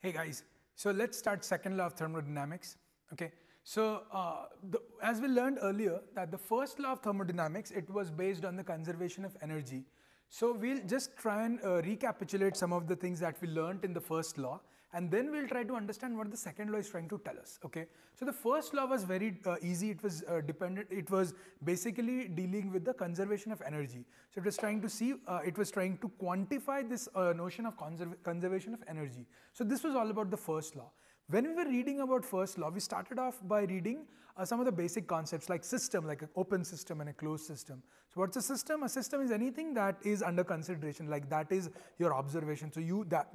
Hey guys, so let's start second law of thermodynamics. Okay, so uh, the, as we learned earlier that the first law of thermodynamics, it was based on the conservation of energy. So we'll just try and uh, recapitulate some of the things that we learned in the first law and then we'll try to understand what the second law is trying to tell us okay so the first law was very uh, easy it was uh, dependent it was basically dealing with the conservation of energy so it was trying to see uh, it was trying to quantify this uh, notion of conserv conservation of energy so this was all about the first law when we were reading about first law, we started off by reading uh, some of the basic concepts like system, like an open system and a closed system. So what's a system? A system is anything that is under consideration, like that is your observation. So you that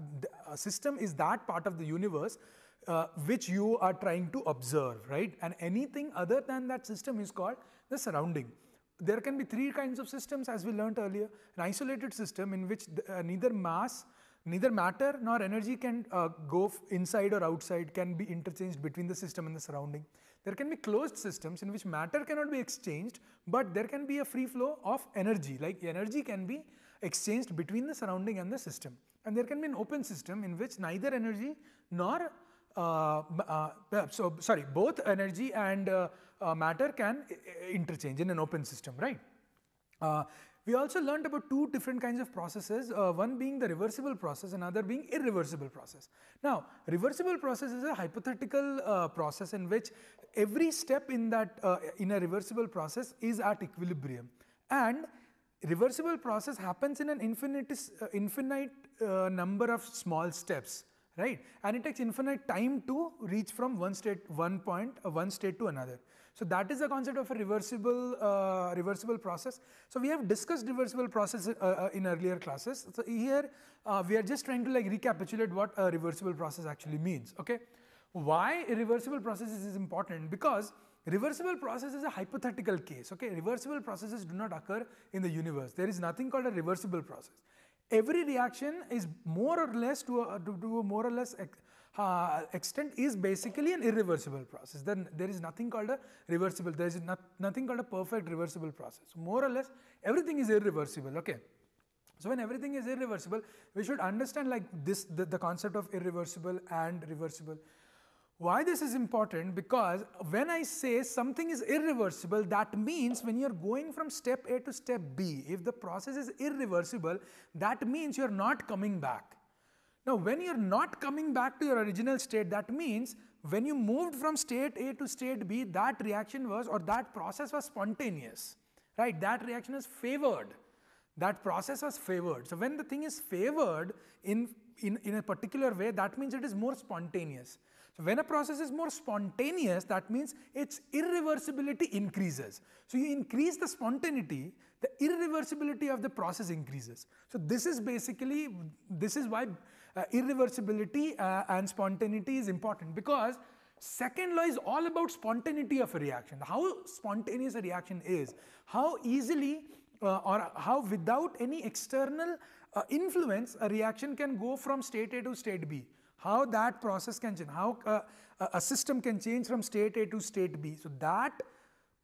a system is that part of the universe uh, which you are trying to observe, right? And anything other than that system is called the surrounding there can be three kinds of systems as we learnt earlier. An isolated system in which the, uh, neither mass neither matter nor energy can uh, go inside or outside, can be interchanged between the system and the surrounding. There can be closed systems in which matter cannot be exchanged, but there can be a free flow of energy, like energy can be exchanged between the surrounding and the system. And there can be an open system in which neither energy nor uh, uh, uh, so sorry, both energy and uh, uh, matter can interchange in an open system, right? We also learnt about two different kinds of processes, uh, one being the reversible process, another being irreversible process. Now, reversible process is a hypothetical uh, process in which every step in that uh, in a reversible process is at equilibrium and reversible process happens in an uh, infinite, infinite uh, number of small steps right and it takes infinite time to reach from one state one point uh, one state to another so that is the concept of a reversible uh, reversible process so we have discussed reversible process uh, uh in earlier classes so here uh, we are just trying to like recapitulate what a reversible process actually means okay why reversible processes is important because reversible process is a hypothetical case okay reversible processes do not occur in the universe there is nothing called a reversible process every reaction is more or less to a, to, to a more or less ex, uh, extent is basically an irreversible process. Then there is nothing called a reversible, there is not, nothing called a perfect reversible process. More or less everything is irreversible, okay. So when everything is irreversible, we should understand like this, the, the concept of irreversible and reversible. Why this is important? Because when I say something is irreversible, that means when you are going from step A to step B, if the process is irreversible, that means you are not coming back. Now, when you are not coming back to your original state, that means when you moved from state A to state B, that reaction was or that process was spontaneous, right? That reaction is favored. That process was favored. So, when the thing is favored in, in, in a particular way, that means it is more spontaneous. So when a process is more spontaneous, that means its irreversibility increases. So you increase the spontaneity, the irreversibility of the process increases. So this is basically, this is why uh, irreversibility uh, and spontaneity is important because Second law is all about spontaneity of a reaction, how spontaneous a reaction is, how easily uh, or how without any external uh, influence a reaction can go from state A to state B how that process can change, how uh, uh, a system can change from state A to state B. So that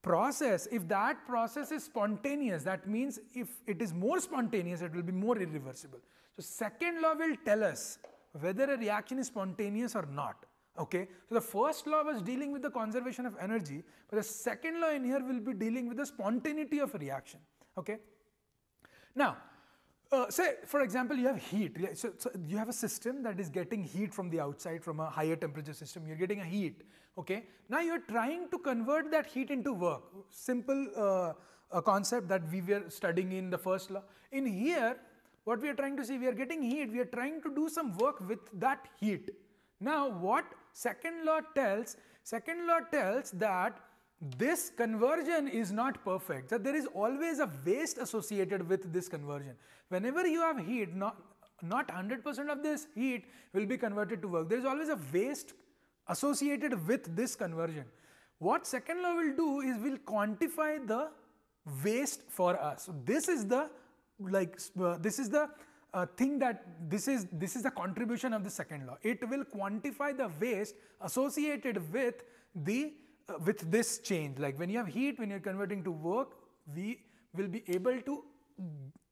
process, if that process is spontaneous, that means if it is more spontaneous, it will be more irreversible. So second law will tell us whether a reaction is spontaneous or not. Okay, so the first law was dealing with the conservation of energy, but the second law in here will be dealing with the spontaneity of a reaction. Okay, now uh, say, for example, you have heat. So, so, you have a system that is getting heat from the outside from a higher temperature system. You're getting a heat. Okay. Now you're trying to convert that heat into work. Simple uh, a concept that we were studying in the first law. In here, what we are trying to see, we are getting heat. We are trying to do some work with that heat. Now, what second law tells? Second law tells that this conversion is not perfect. So there is always a waste associated with this conversion. Whenever you have heat, not not 100% of this heat will be converted to work. There is always a waste associated with this conversion. What second law will do is will quantify the waste for us. So this is the like uh, this is the uh, thing that this is this is the contribution of the second law. It will quantify the waste associated with the uh, with this change. Like when you have heat, when you're converting to work, we will be able to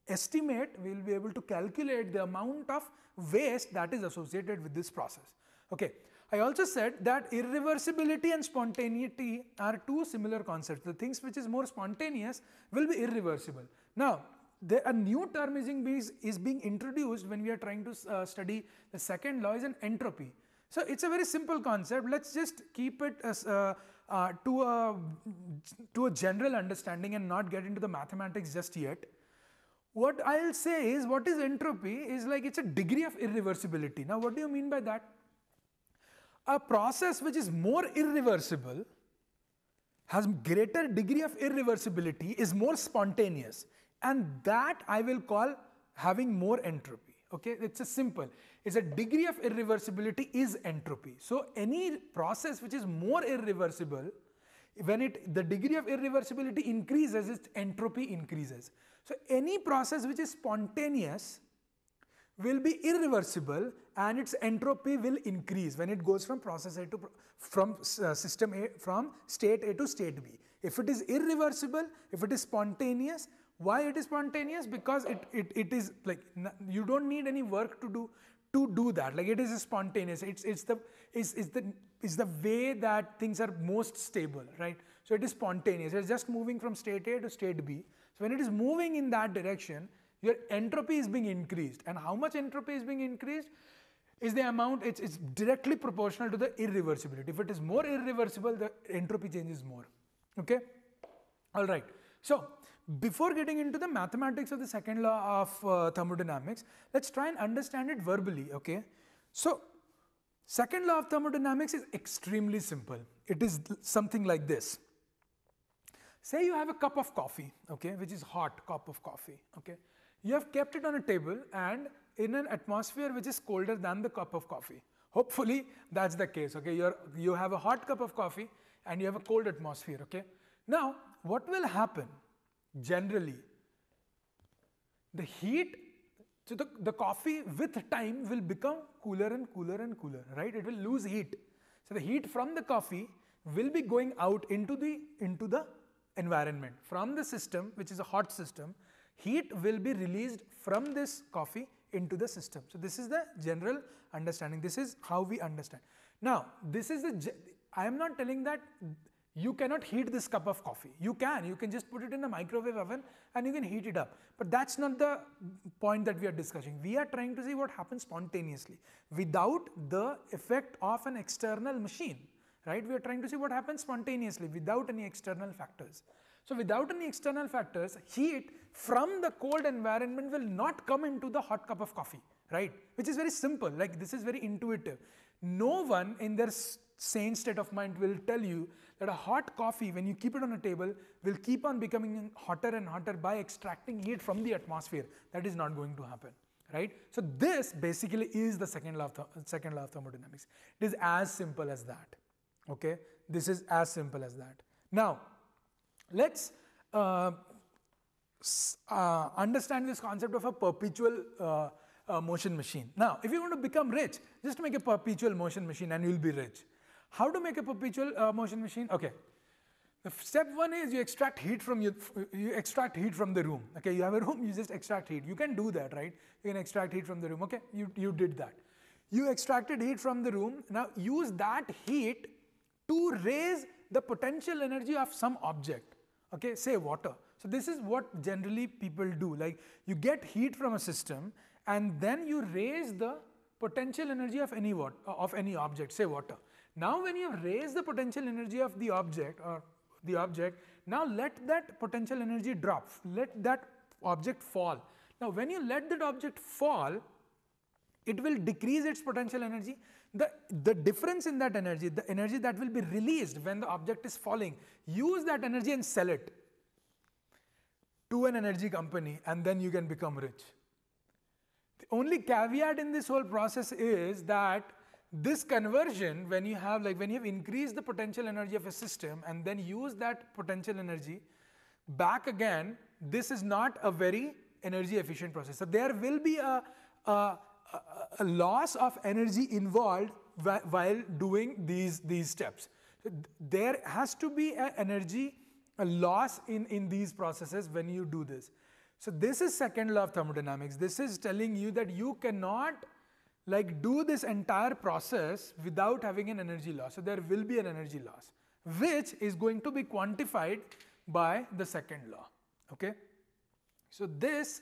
estimate, we will be able to calculate the amount of waste that is associated with this process. Okay. I also said that irreversibility and spontaneity are two similar concepts. The things which is more spontaneous will be irreversible. Now, the, a new term is being, is being introduced when we are trying to uh, study the second law is an entropy. So, it is a very simple concept. Let us just keep it as uh, uh, to, a, to a general understanding and not get into the mathematics just yet, what I'll say is what is entropy is like it's a degree of irreversibility. Now, what do you mean by that? A process which is more irreversible has greater degree of irreversibility is more spontaneous and that I will call having more entropy okay it's a simple it's a degree of irreversibility is entropy so any process which is more irreversible when it the degree of irreversibility increases its entropy increases so any process which is spontaneous will be irreversible and its entropy will increase when it goes from process A to from uh, system A from state A to state B. If it is irreversible, if it is spontaneous, why it is spontaneous? Because it, it, it is like you don't need any work to do to do that. Like it is spontaneous. It's, it's, the, it's, it's, the, it's the way that things are most stable, right? So it is spontaneous. It's just moving from state A to state B. So when it is moving in that direction, your entropy is being increased. And how much entropy is being increased? is the amount, it's, it's directly proportional to the irreversibility. If it is more irreversible, the entropy changes more. Okay? All right. So, before getting into the mathematics of the second law of uh, thermodynamics, let's try and understand it verbally, okay? So, second law of thermodynamics is extremely simple. It is something like this. Say you have a cup of coffee, okay, which is hot cup of coffee, okay? You have kept it on a table and in an atmosphere which is colder than the cup of coffee. Hopefully, that's the case, okay? You're, you have a hot cup of coffee and you have a cold atmosphere, okay? Now, what will happen generally. The heat, so the, the coffee with time will become cooler and cooler and cooler, right? It will lose heat. So the heat from the coffee will be going out into the, into the environment. From the system, which is a hot system, heat will be released from this coffee into the system. So this is the general understanding. This is how we understand. Now, this is the, I am not telling that you cannot heat this cup of coffee. You can, you can just put it in a microwave oven and you can heat it up. But that's not the point that we are discussing. We are trying to see what happens spontaneously without the effect of an external machine, right? We are trying to see what happens spontaneously without any external factors. So without any external factors, heat from the cold environment will not come into the hot cup of coffee, right? Which is very simple, like this is very intuitive. No one in their sane state of mind will tell you that a hot coffee, when you keep it on a table, will keep on becoming hotter and hotter by extracting heat from the atmosphere. That is not going to happen. Right? So this basically is the second law of, th second law of thermodynamics. It is as simple as that. Okay, this is as simple as that. Now, let's uh, uh, understand this concept of a perpetual uh, uh, motion machine. Now, if you want to become rich, just make a perpetual motion machine and you'll be rich. How to make a perpetual uh, motion machine? Okay. The step one is you extract heat from your, you extract heat from the room. Okay, you have a room, you just extract heat. You can do that, right? You can extract heat from the room. Okay, you, you did that. You extracted heat from the room. Now use that heat to raise the potential energy of some object. Okay, say water. So this is what generally people do. Like you get heat from a system and then you raise the potential energy of any what uh, of any object, say water. Now when you have raised the potential energy of the object or the object, now let that potential energy drop, let that object fall. Now when you let that object fall, it will decrease its potential energy. The, the difference in that energy, the energy that will be released when the object is falling, use that energy and sell it to an energy company and then you can become rich. The only caveat in this whole process is that this conversion when you have like when you have increased the potential energy of a system and then use that potential energy back again this is not a very energy efficient process so there will be a, a, a loss of energy involved while doing these these steps there has to be an energy a loss in in these processes when you do this so this is second law of thermodynamics this is telling you that you cannot like do this entire process without having an energy loss. So, there will be an energy loss which is going to be quantified by the second law. Okay? So, this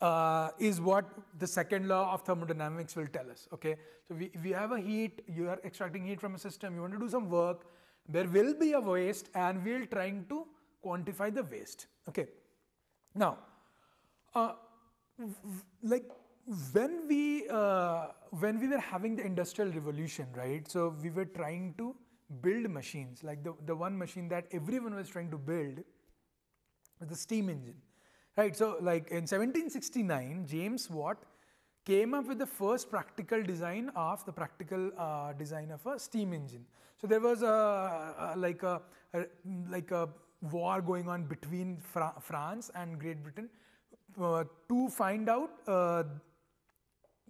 uh, is what the second law of thermodynamics will tell us. Okay? So, we, you have a heat, you are extracting heat from a system, you want to do some work, there will be a waste and we are trying to quantify the waste. Okay? Now, uh, like when we uh, when we were having the industrial revolution right so we were trying to build machines like the, the one machine that everyone was trying to build was the steam engine right so like in 1769 james watt came up with the first practical design of the practical uh, design of a steam engine so there was a, a like a, a, like a war going on between Fra france and great britain uh, to find out uh,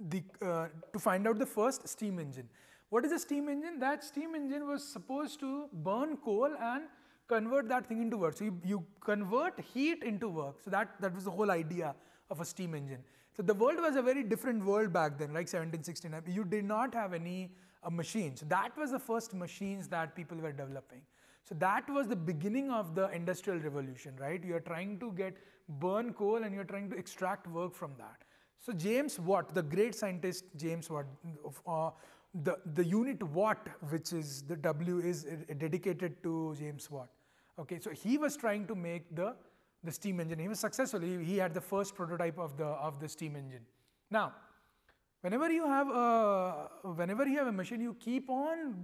the, uh, to find out the first steam engine. What is a steam engine? That steam engine was supposed to burn coal and convert that thing into work. So, you, you convert heat into work. So, that, that was the whole idea of a steam engine. So, the world was a very different world back then, like 1769. You did not have any uh, machines. So that was the first machines that people were developing. So, that was the beginning of the industrial revolution, right? You are trying to get burn coal and you are trying to extract work from that. So James Watt, the great scientist James Watt, uh, the, the unit Watt, which is the W is uh, dedicated to James Watt. Okay, so he was trying to make the, the steam engine. He was successful. He, he had the first prototype of the, of the steam engine. Now, whenever you have a, whenever you have a machine, you keep on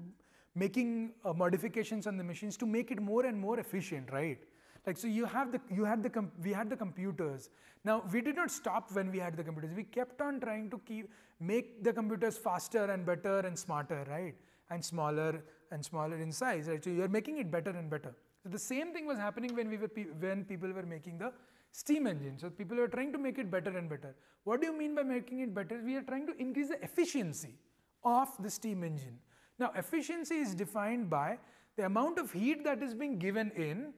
making uh, modifications on the machines to make it more and more efficient, right? Like so you have the, you had the, we had the computers. Now we did not stop when we had the computers. We kept on trying to keep, make the computers faster and better and smarter, right? And smaller and smaller in size, right? So you're making it better and better. So the same thing was happening when we were, pe when people were making the steam engine. So people were trying to make it better and better. What do you mean by making it better? We are trying to increase the efficiency of the steam engine. Now efficiency is defined by the amount of heat that is being given in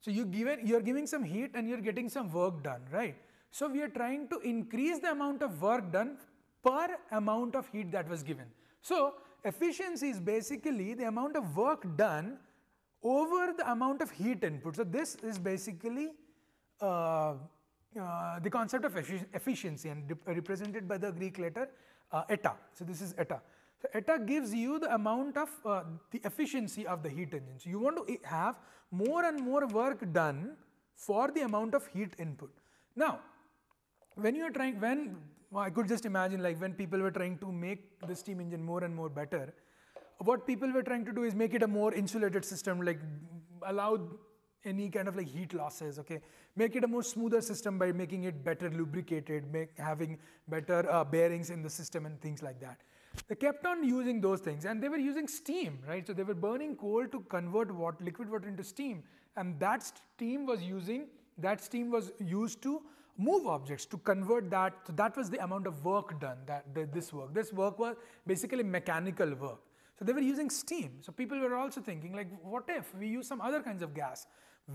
so you give it, you're giving some heat and you're getting some work done, right? So we are trying to increase the amount of work done per amount of heat that was given. So efficiency is basically the amount of work done over the amount of heat input. So this is basically uh, uh, the concept of efficiency and represented by the Greek letter uh, eta. So this is eta. So eta gives you the amount of uh, the efficiency of the heat engine. So you want to have more and more work done for the amount of heat input. Now, when you are trying, when well, I could just imagine like when people were trying to make the steam engine more and more better, what people were trying to do is make it a more insulated system, like allow any kind of like heat losses, okay? Make it a more smoother system by making it better lubricated, make, having better uh, bearings in the system and things like that. They kept on using those things and they were using steam, right? So they were burning coal to convert what liquid water into steam and that steam was using, that steam was used to move objects to convert that. So that was the amount of work done, that this work. This work was basically mechanical work. So they were using steam. So people were also thinking like, what if we use some other kinds of gas?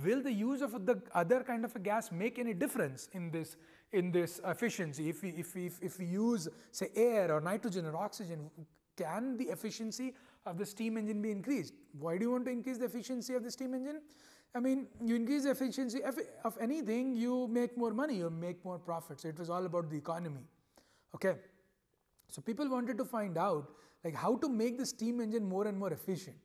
Will the use of the other kind of a gas make any difference in this, in this efficiency? If we, if, if, if we use say air or nitrogen or oxygen, can the efficiency of the steam engine be increased? Why do you want to increase the efficiency of the steam engine? I mean, you increase the efficiency of anything, you make more money, you make more profits. So it was all about the economy. Okay. So people wanted to find out like how to make the steam engine more and more efficient.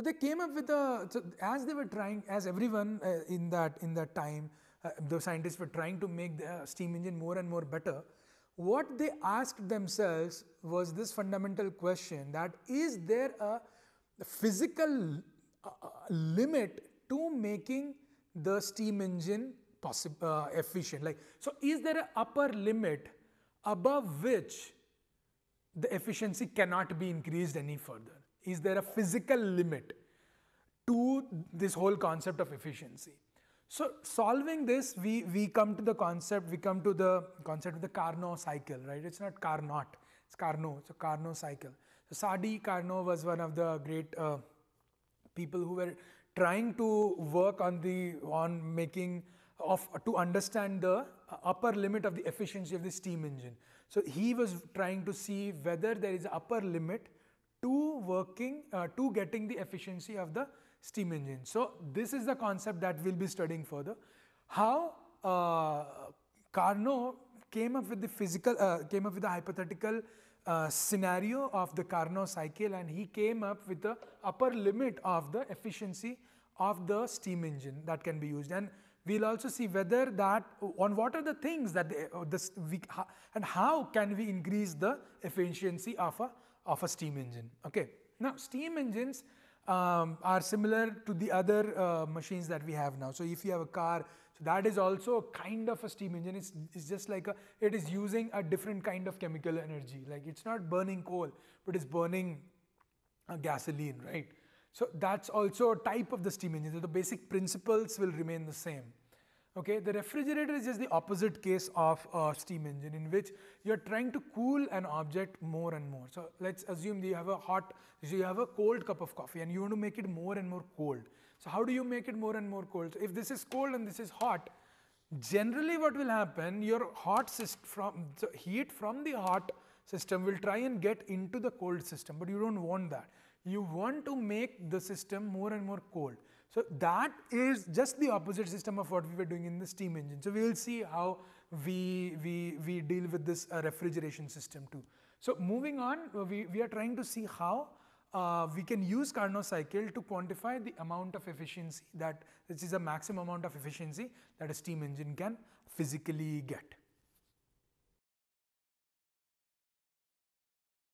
So, they came up with a, so as they were trying, as everyone uh, in that, in that time, uh, the scientists were trying to make the steam engine more and more better. What they asked themselves was this fundamental question that is there a physical uh, uh limit to making the steam engine possible uh, efficient like so is there an upper limit above which the efficiency cannot be increased any further is there a physical limit to this whole concept of efficiency? So solving this, we, we come to the concept, we come to the concept of the Carnot cycle, right? It's not Carnot, it's Carnot, it's a Carnot cycle. So Sadi Carnot was one of the great uh, people who were trying to work on the, on making, of, to understand the upper limit of the efficiency of the steam engine. So he was trying to see whether there is upper limit to working, uh, to getting the efficiency of the steam engine. So this is the concept that we'll be studying further. How uh, Carnot came up with the physical, uh, came up with the hypothetical uh, scenario of the Carnot cycle and he came up with the upper limit of the efficiency of the steam engine that can be used and we'll also see whether that on what are the things that the, uh, this we, and how can we increase the efficiency of a of a steam engine. Okay. Now steam engines um, are similar to the other uh, machines that we have now. So if you have a car, so that is also a kind of a steam engine. It's, it's just like a, it is using a different kind of chemical energy. Like it's not burning coal, but it's burning a uh, gasoline, right? So that's also a type of the steam engine. So the basic principles will remain the same. Okay, the refrigerator is just the opposite case of a steam engine in which you are trying to cool an object more and more. So, let us assume that you have a hot, so you have a cold cup of coffee and you want to make it more and more cold. So, how do you make it more and more cold? So, if this is cold and this is hot, generally what will happen, your hot from, heat from the hot system will try and get into the cold system, but you do not want that. You want to make the system more and more cold. So that is just the opposite system of what we were doing in the steam engine. So we will see how we, we, we deal with this uh, refrigeration system too. So moving on, uh, we, we are trying to see how uh, we can use Carnot cycle to quantify the amount of efficiency that, which is a maximum amount of efficiency that a steam engine can physically get.